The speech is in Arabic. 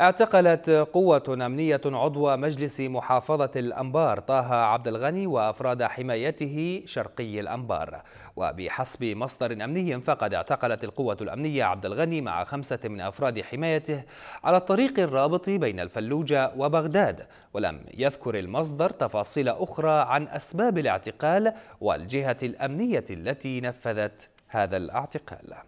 اعتقلت قوة أمنية عضو مجلس محافظة الأنبار طه عبد الغني وأفراد حمايته شرقي الأنبار وبحسب مصدر أمني فقد اعتقلت القوة الأمنية عبد الغني مع خمسة من أفراد حمايته على الطريق الرابط بين الفلوجة وبغداد ولم يذكر المصدر تفاصيل أخرى عن أسباب الاعتقال والجهة الأمنية التي نفذت هذا الاعتقال